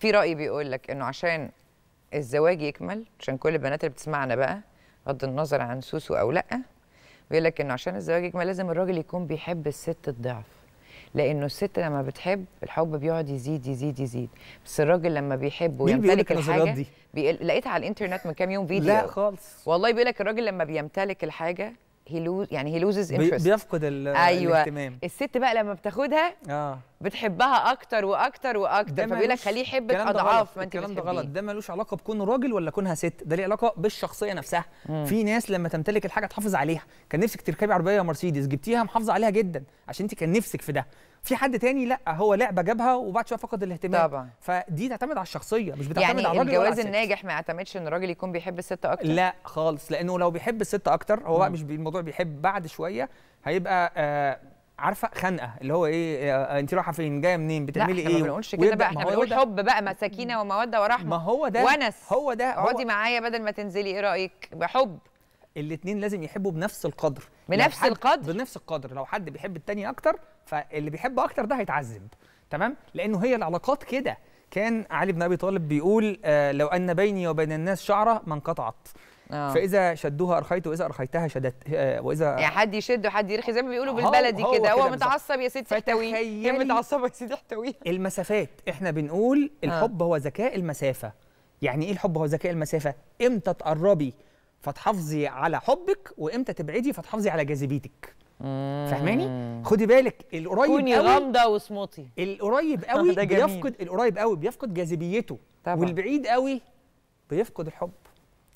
في راي بيقول لك انه عشان الزواج يكمل عشان كل البنات اللي بتسمعنا بقى بغض النظر عن سوسو او لا بيقول لك انه عشان الزواج يكمل لازم الراجل يكون بيحب الست الضعف لانه الست لما بتحب الحب بيقعد يزيد يزيد يزيد بس الراجل لما بيحب ويمتلك الحاجه دي؟ بيقل... لقيت على الانترنت من كام يوم فيديو لا خالص والله بيقول لك الراجل لما بيمتلك الحاجه هيلوز يعني هي لوزز انترست بيفقد ال... أيوة. الاهتمام الست بقى لما بتاخدها اه بتحبها اكتر واكتر واكتر فبيقول لك خليه يحبك اضعاف ما انت الكلام ده غلط ده ملوش علاقه بكون راجل ولا كونها ست ده ليه علاقه بالشخصيه نفسها مم. في ناس لما تمتلك الحاجه تحافظ عليها كان نفسك تركبي عربيه مرسيدس جبتيها محافظه عليها جدا عشان انت كان نفسك في ده في حد تاني لا هو لعبه جابها وبعد شويه فقد الاهتمام طبعا فدي تعتمد على الشخصيه مش بتعتمد يعني على الراجل الجواز الناجح ما يعتمدش ان الراجل يكون بيحب الست اكتر لا خالص لانه لو بيحب الست اكتر هو بقى مش الموضوع بيحب بعد شويه هيبقى آه عارفه خنقه اللي هو ايه آه، آه، انت رايحه فين جايه منين بتعملي ايه ما بنقولش كده بقى احنا بنقول حب بقى مساكينه وموده ورحمه ما هو ده ونس هو ده اقعدي معايا بدل ما تنزلي ايه رايك بحب الاثنين لازم يحبوا بنفس القدر بنفس القدر بنفس القدر لو حد بيحب التاني اكتر فاللي بيحب اكتر ده هيتعذب تمام لانه هي العلاقات كده كان علي بن ابي طالب بيقول آه لو ان بيني وبين الناس شعره ما انقطعت أوه. فاذا شدوها ارخيت واذا ارخيتها شدت آه، واذا يعني حد يشد وحد يرخي زي ما بيقولوا بالبلدي كده هو متعصب يا سيدي احتويه هي متعصبه يا سيدي احتويه المسافات احنا بنقول آه. الحب هو ذكاء المسافه يعني ايه الحب هو ذكاء المسافه امتى تقربي فتحافظي على حبك وامتى تبعدي فتحافظي على جاذبيتك فاهماني خدي بالك القريب كوني قوي غامضه وصمتي القريب قوي بيفقد القريب قوي بيفقد جاذبيته طبعا. والبعيد قوي بيفقد الحب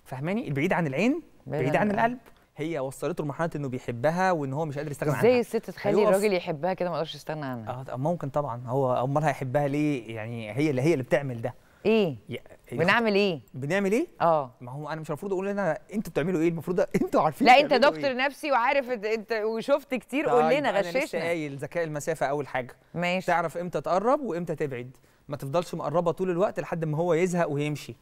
فهماني البعيد عن العين بعيد عن القلب هي وصلته لمرحله انه بيحبها وان هو مش قادر يستغنى عنها ازاي الست تخلي الراجل يحبها كده ما يقدرش يستغنى عنها اه ممكن طبعا هو امال هيحبها ليه يعني هي اللي هي اللي بتعمل ده ايه بنعمل ايه بنعمل ايه اه ما هو انا مش المفروض اقول انا انتوا بتعملوا ايه المفروض انتوا عارفين لا انت دكتور إيه؟ نفسي وعارف انت وشفت كتير طيب، قول لنا غششنا انا لسه قايل ذكاء المسافه اول حاجه ماشي تعرف امتى تقرب وامتى تبعد ما تفضلش مقربه طول الوقت لحد ما هو يزهق ويمشي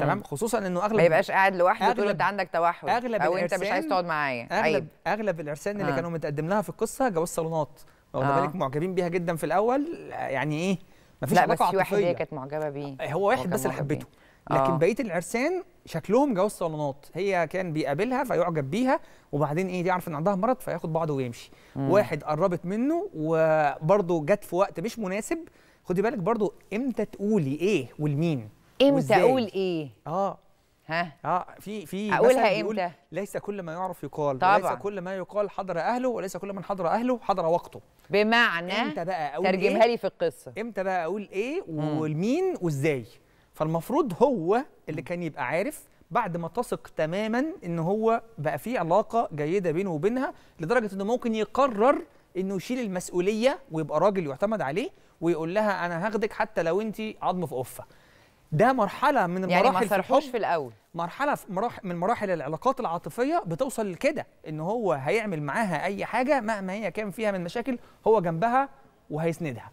تمام خصوصا انه اغلب ما يبقاش قاعد لوحده تقول انت عندك توحد أغلب او انت مش عايز تقعد معايا اغلب عيب. اغلب العرسان اللي آه. كانوا متقدم لها في القصه جواز صالونات واخد آه. بالك معجبين بيها جدا في الاول يعني ايه مفيش علاقه عاطفيه لا بس في واحد هي كانت معجبه بيه هو واحد بس اللي حبته لكن آه. بقيه العرسان شكلهم جواز صالونات هي كان بيقابلها فيعجب بيها وبعدين ايه يعرف ان عندها مرض فياخد بعضه ويمشي مم. واحد قربت منه وبرده جت في وقت مش مناسب خدي بالك برضو امتى تقولي ايه والمين امتى اقول ايه اه ها اه في في اقولها امتى ليس كل ما يعرف يقال طبعا ليس كل ما يقال حضر اهله وليس كل من حضر اهله حضر وقته بمعنى امتى بقى اقول ترجمها إيه؟ لي في القصه امتى بقى اقول ايه ولمين وازاي فالمفروض هو اللي كان يبقى عارف بعد ما تثق تماما ان هو بقى في علاقه جيده بينه وبينها لدرجه انه ممكن يقرر انه يشيل المسؤوليه ويبقى راجل يعتمد عليه ويقول لها انا هاخدك حتى لو انت عظم في قفه ده مرحله من المراحل يعني ما صرحوش في الاول مرحله في مراحل من مراحل العلاقات العاطفيه بتوصل لكده ان هو هيعمل معاها اي حاجه مهما هي كان فيها من مشاكل هو جنبها وهيسندها